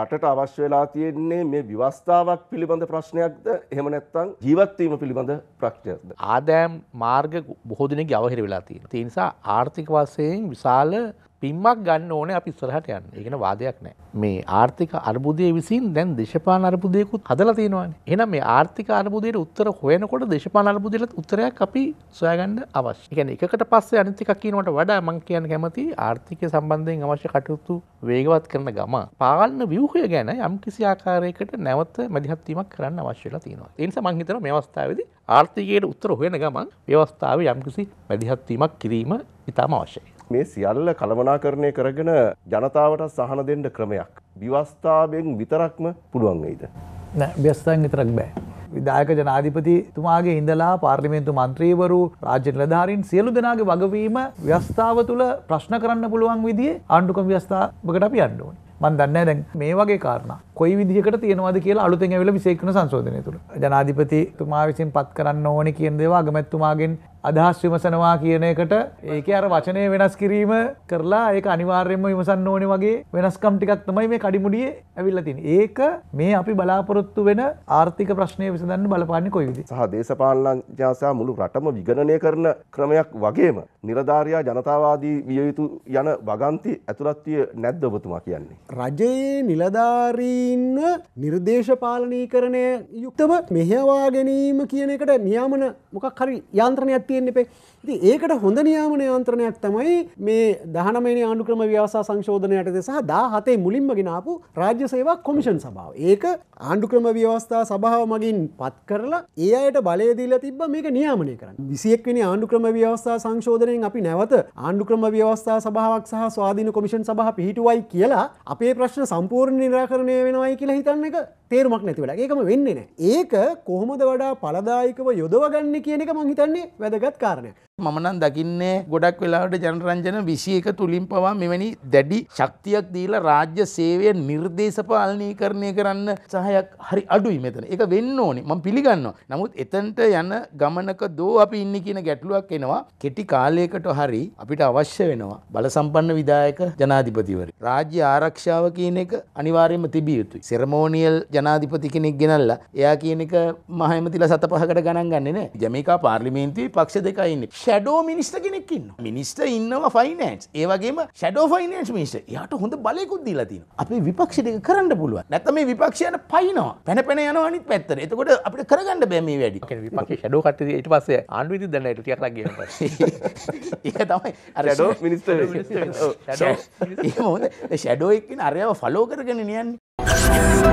රටට අවශ්‍ය වෙලා තියෙන්නේ මේ විවස්ථාවක් පිළිබඳ ප්‍රශ්නයක්ද එහෙම නැත්නම් ජීවත්වීම පිළිබඳ ප්‍රශ්නයක්ද ආදායම් මාර්ග බොහෝ දෙනෙක්ගේ අවහිර වෙලා තියෙනවා ඒ නිසා ආර්ථික වශයෙන් විශාල පින්මක් ගන්න ඕනේ අපි ඉස්සරහට යන්න. ඒකන වාදයක් නෑ. මේ ආර්ථික අර්බුදය විසින් දැන් දේශපාලන අර්බුදයකුත් හදලා තියෙනවානේ. එහෙනම් මේ ආර්ථික අර්බුදයට උත්තර හොයනකොට දේශපාලන අර්බුදයට උත්තරයක් අපි සොයාගන්න අවශ්‍යයි. ඒ කියන්නේ එකකට පස්සේ අනිත් එකක් කියනවට වඩා මම කියන්න කැමති ආර්ථිකය සම්බන්ධයෙන් අවශ්‍ය කටයුතු වේගවත් කරන ගම පාලන ව්‍යුහය ගැන යම්කිසි ආකාරයකට නැවත මැදිහත් වීමක් කරන්න අවශ්‍ය වෙලා තියෙනවා. ඒ නිසා මම හිතනවා මේ අවස්ථාවේදී ආර්ථිකයට උත්තර හොයන ගමන් ව්‍යවස්ථාවේ යම්කිසි මැදිහත් වීමක් කිරීම ඉතාම අවශ්‍යයි. මේ සියල්ල කළමනාකරණය කරගෙන ජනතාවට සහන දෙන්න ක්‍රමයක්. විවස්ථාවෙන් විතරක්ම පුළුවන් වෙයිද. නෑ ව්‍යස්ථාවෙන් විතරක් බෑ. විදායක ජනාධිපතිතුමාගේ ඉඳලා පාර්ලිමේන්තු මන්ත්‍රීවරු රාජ්‍ය නිලධාරීන් සියලු දෙනාගේ වගවීම ව්‍යස්ථාව තුළ ප්‍රශ්න කරන්න පුළුවන් විදිහේ ආණ්ඩුකම් ව්‍යස්ථාවකට අපි යන්න ඕනේ. මන් දන්නේ දැන් මේ වගේ කාරණා කොයි විදිහකට තියෙනවාද කියලා අලුතෙන් ඇවිල්ලා විශේෂකන සංශෝධනය තුල ජනාධිපතිතුමා විසින් පත් කරන්න ඕනේ කියන දේවා අගමැතිතුමාගෙන් අදහස් විමසනවා කියන එකට ඒකේ අර වචනය වෙනස් කිරීම කරලා ඒක අනිවාර්යයෙන්ම විමසන්න ඕනේ වගේ වෙනස්කම් ටිකක් තමයි මේ කඩිමුඩියේ ඇවිල්ලා තියෙන්නේ. ඒක මේ අපි බලාපොරොත්තු වෙන ආර්ථික ප්‍රශ්නය විසඳන්න බලපාන්නේ කොයි විදිහට? සහ දේශපාලනඥයාසා මුළු රටම විගණනය කරන ක්‍රමයක් වගේම නිරධාරියා ජනතාවාදී විය යුතු යන වගන්ති ඇතුළත් නැද්ද ඔබතුමා කියන්නේ? රජයේ නිලධාරීන් ක්‍රමයකින්ව නිර්දේශපාලනීකරණය යුක්තව මෙහවා ගැනීම කියන එකට නියාමන මොකක් හරි යන්ත්‍රණයක් තියෙන් එපේ ති ඒකට හොඳ නියාමන යන්ත්‍රණයක් තමයි මේ දහනමේ ආණුක්‍රම ව්‍යවසා සංශෝධනයට දෙසහ දා හතේ මුලින්ම ගෙනාපු රාජ්‍ය සේවා කොමිෂන් සභාව ඒක ආණ්ඩුක්‍රම ව්‍යවස්ථා සභාව මගින් පත් කරලා ඒ අයට බලයදීල තිබ මේක නියාමනය කරන්න විසියෙක්වනි ආණ්ඩුක්‍රම ව්‍යවස්ථා සංශෝධනයෙන් අපි නැවත ආණ්ඩුක්‍රම ව්‍යවස්ථා සභාවක් සහ ස්වාධීන කොමිෂන් සභහ පිහිටුවයි කියලා අපේ ප්‍රශ්න සම්පූර්ණ නිරාකරණය වෙන යනවයි කියලා හිතන්න එක තේරුමක් නැතිවලා ඒකම වෙන්නේ නෑ ඒක කොහොමද වඩා පලදායිකව යොදවගන්න කියන එක මංහිතන්නේ වැදගත් කාරණය මමනන් දකින්නේ ගොඩක් වෙලාට ජනරංජන විසිය එක තුළින් පවා මෙවැනි දැඩි ශක්තියක් දීලා රාජ්‍ය සේවය නිර්දේශපාලනී කරණය කරන්න සහයක් හරි අඩුයි මෙතන එක වෙන්න ඕනේ මම පිළිගන්නවා. නමුත් එතනට යන ගමනක දෝ අපි ඉන්නේ කියන ගැටලුවක් එනවා. කෙටි කාලයකට හරි අපිට අවශ්‍ය වෙනවා බලසම්පන්න විධායක ජනාධිපතිවරු. රාජ්‍ය ආරක්ෂාව කියන එක අනිවාර්යයෙන්ම තිබිය යුතුයි. සෙරමෝනියල් ජනාධිපති කෙනෙක් ගෙනල්ලා එයා කියන එක මහ ඇමතිලා සත පහකට ගණන් ගන්නේ නැහැ. ජමේකා පාර්ලිමේන්තුවේ පක්ෂ දෙකයි ඉන්නේ. ෂැඩෝ මිනිස්ට කෙනෙක් ඉන්න මිනිස්ට ඉන්නව ෆයිනන්ස් ඒවගේම ෂඩෝ ෆයිනන්ස් මිනිස්ට යාට හොඳ බලයකුත් දීලා තියෙන අපි විපක්ෂයට කරන්න පුළුවන් නැත්නම් මේ විපක්ෂයන පයිනවා පැන පැන යනවා අනිත් පැත්තට එතකොට අපිට කරගන්න බෑ මේ වැඩි විපක්ෂ ෂඩෝ කට්ටිය ඊට පස්සේ ආණ්ඩුව ඉදින් දැන්නට ටිකක් ලක් ගියන ඒක තමයි අර ෂඩෝ මිනිස්ටර් ෂඩෝ ඒක මොකද ෂඩෝ එක්කින අරයව ෆලෝ කරගෙන නියන්නේ